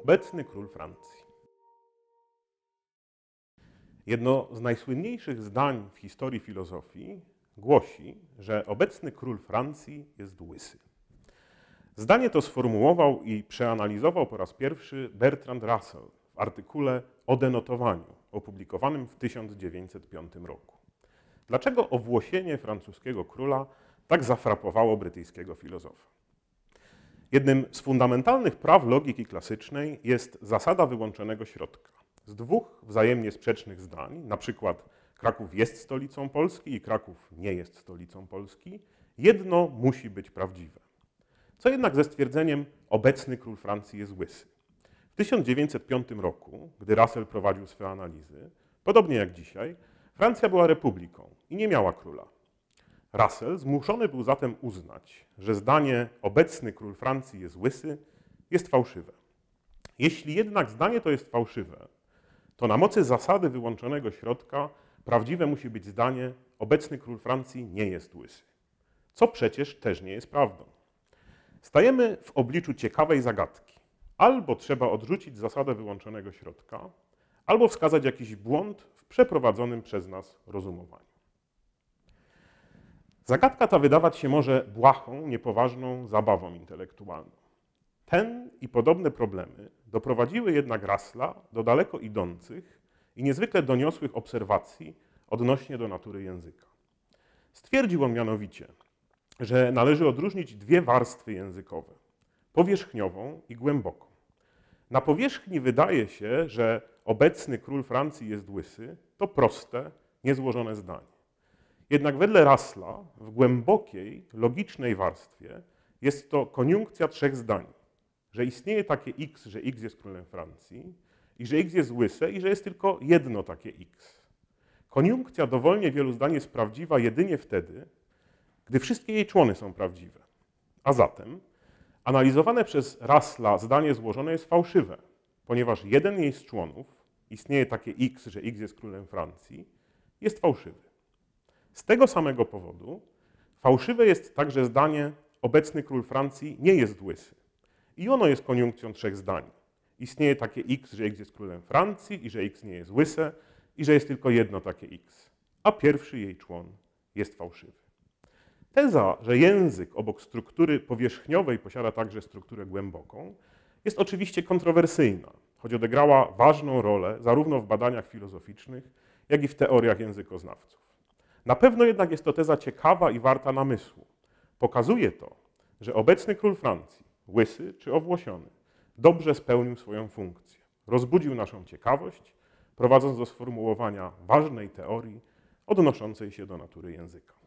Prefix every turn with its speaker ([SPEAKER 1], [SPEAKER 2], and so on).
[SPEAKER 1] obecny król Francji. Jedno z najsłynniejszych zdań w historii filozofii głosi, że obecny król Francji jest łysy. Zdanie to sformułował i przeanalizował po raz pierwszy Bertrand Russell w artykule o denotowaniu opublikowanym w 1905 roku. Dlaczego owłosienie francuskiego króla tak zafrapowało brytyjskiego filozofa? Jednym z fundamentalnych praw logiki klasycznej jest zasada wyłączonego środka. Z dwóch wzajemnie sprzecznych zdań, na przykład Kraków jest stolicą Polski i Kraków nie jest stolicą Polski, jedno musi być prawdziwe. Co jednak ze stwierdzeniem obecny król Francji jest łysy. W 1905 roku, gdy Russell prowadził swoje analizy, podobnie jak dzisiaj, Francja była republiką i nie miała króla. Russell zmuszony był zatem uznać, że zdanie obecny król Francji jest łysy, jest fałszywe. Jeśli jednak zdanie to jest fałszywe, to na mocy zasady wyłączonego środka prawdziwe musi być zdanie obecny król Francji nie jest łysy, co przecież też nie jest prawdą. Stajemy w obliczu ciekawej zagadki. Albo trzeba odrzucić zasadę wyłączonego środka, albo wskazać jakiś błąd w przeprowadzonym przez nas rozumowaniu. Zagadka ta wydawać się może błahą, niepoważną zabawą intelektualną. Ten i podobne problemy doprowadziły jednak Rasla do daleko idących i niezwykle doniosłych obserwacji odnośnie do natury języka. Stwierdził on mianowicie, że należy odróżnić dwie warstwy językowe powierzchniową i głęboką. Na powierzchni wydaje się, że obecny król Francji jest łysy, to proste, niezłożone zdanie. Jednak wedle Rasla w głębokiej, logicznej warstwie jest to koniunkcja trzech zdań, że istnieje takie x, że x jest królem Francji i że x jest łyse i że jest tylko jedno takie x. Koniunkcja dowolnie wielu zdań jest prawdziwa jedynie wtedy, gdy wszystkie jej człony są prawdziwe. A zatem analizowane przez Rasla zdanie złożone jest fałszywe, ponieważ jeden jej z członów, istnieje takie x, że x jest królem Francji, jest fałszywy. Z tego samego powodu fałszywe jest także zdanie, obecny król Francji nie jest łysy. I ono jest koniunkcją trzech zdań. Istnieje takie X, że X jest królem Francji i że X nie jest łyse i że jest tylko jedno takie X, a pierwszy jej człon jest fałszywy. Teza, że język obok struktury powierzchniowej posiada także strukturę głęboką, jest oczywiście kontrowersyjna, choć odegrała ważną rolę zarówno w badaniach filozoficznych, jak i w teoriach językoznawców. Na pewno jednak jest to teza ciekawa i warta namysłu. Pokazuje to, że obecny król Francji, łysy czy owłosiony, dobrze spełnił swoją funkcję. Rozbudził naszą ciekawość, prowadząc do sformułowania ważnej teorii odnoszącej się do natury języka.